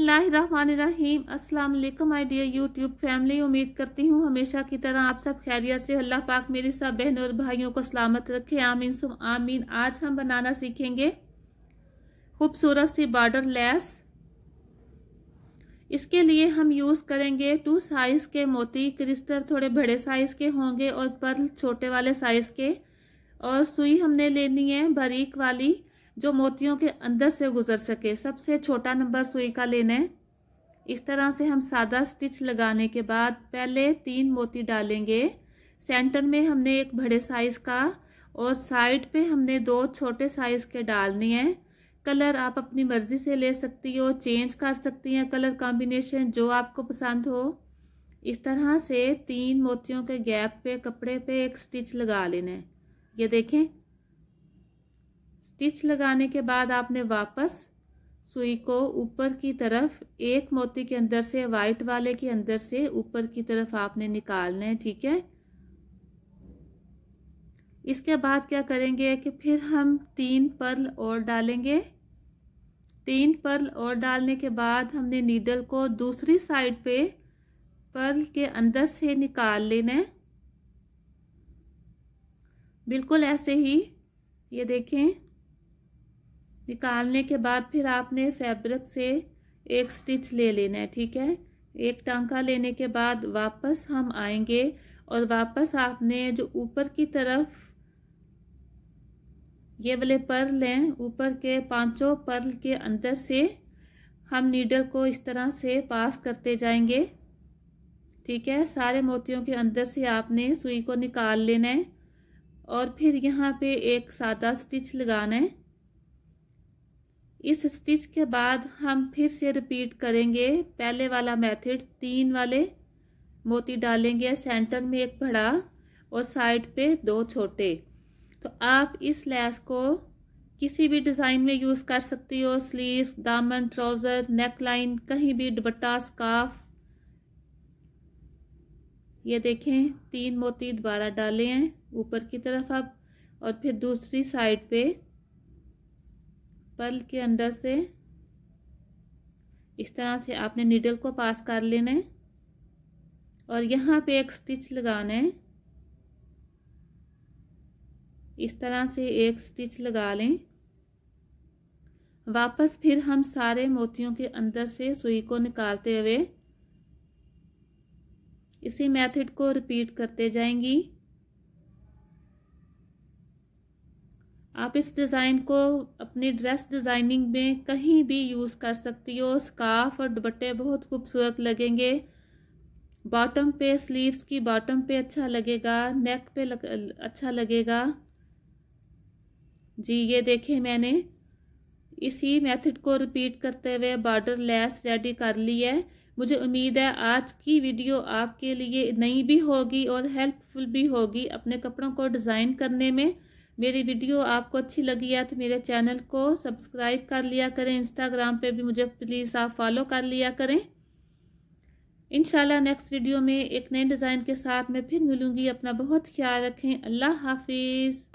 रहीम अस्सलाम वालेकुम my dear YouTube family उम्मीद करती हूँ हमेशा की तरह आप सब खैरियत से अल्लाह पाक मेरी सब बहनों और भाइयों को सलामत रखे आमीन सुम आमीन आज हम बनाना सीखेंगे खूबसूरत सी बॉर्डर लेस इसके लिए हम यूज़ करेंगे टू साइज़ के मोती क्रिस्टल थोड़े बड़े साइज़ के होंगे और पर्ल छोटे वाले साइज़ के और सुई हमने लेनी है बारीक वाली जो मोतियों के अंदर से गुजर सके सबसे छोटा नंबर सुई का लेना है इस तरह से हम सादा स्टिच लगाने के बाद पहले तीन मोती डालेंगे सेंटर में हमने एक बड़े साइज़ का और साइड पे हमने दो छोटे साइज़ के डालने हैं कलर आप अपनी मर्ज़ी से ले सकती हो चेंज कर सकती हैं कलर कॉम्बिनेशन जो आपको पसंद हो इस तरह से तीन मोतियों के गैप पे कपड़े पे एक स्टिच लगा लेना है ये देखें स्टिच लगाने के बाद आपने वापस सुई को ऊपर की तरफ एक मोती के अंदर से वाइट वाले के अंदर से ऊपर की तरफ आपने निकालना है ठीक है इसके बाद क्या करेंगे कि फिर हम तीन पर्ल और डालेंगे तीन पर्ल और डालने के बाद हमने नीडल को दूसरी साइड पे पर्ल के अंदर से निकाल लेना है बिल्कुल ऐसे ही ये देखें निकालने के बाद फिर आपने फैब्रिक से एक स्टिच ले लेना है ठीक है एक टांका लेने के बाद वापस हम आएंगे और वापस आपने जो ऊपर की तरफ ये वाले पर्ल हैं ऊपर के पांचों पर्ल के अंदर से हम नीडल को इस तरह से पास करते जाएंगे ठीक है सारे मोतियों के अंदर से आपने सुई को निकाल लेना है और फिर यहाँ पे एक सादा स्टिच लगाना है इस स्टिच के बाद हम फिर से रिपीट करेंगे पहले वाला मेथड तीन वाले मोती डालेंगे सेंटर में एक बड़ा और साइड पे दो छोटे तो आप इस लैस को किसी भी डिज़ाइन में यूज़ कर सकती हो स्लीव दामन ट्राउज़र नेक लाइन कहीं भी दुपट्टा स्काफ ये देखें तीन मोती दोबारा डाले हैं ऊपर की तरफ अब और फिर दूसरी साइड पे पर्ल के अंदर से इस तरह से आपने नीडल को पास कर लेना है और यहाँ पे एक स्टिच लगाना है इस तरह से एक स्टिच लगा लें वापस फिर हम सारे मोतियों के अंदर से सुई को निकालते हुए इसी मेथड को रिपीट करते जाएंगी आप इस डिज़ाइन को अपनी ड्रेस डिज़ाइनिंग में कहीं भी यूज़ कर सकती हो स्काफ और दुपट्टे बहुत खूबसूरत लगेंगे बॉटम पे स्लीव्स की बॉटम पे अच्छा लगेगा नेक पे लग, अच्छा लगेगा जी ये देखे मैंने इसी मेथड को रिपीट करते हुए बॉर्डर लेस रेडी कर ली है मुझे उम्मीद है आज की वीडियो आपके लिए नई भी होगी और हेल्पफुल भी होगी अपने कपड़ों को डिज़ाइन करने में मेरी वीडियो आपको अच्छी लगी है तो मेरे चैनल को सब्सक्राइब कर लिया करें इंस्टाग्राम पे भी मुझे प्लीज़ आप फॉलो कर लिया करें इन नेक्स्ट वीडियो में एक नए डिज़ाइन के साथ मैं फिर मिलूँगी अपना बहुत ख्याल रखें अल्लाह हाफिज़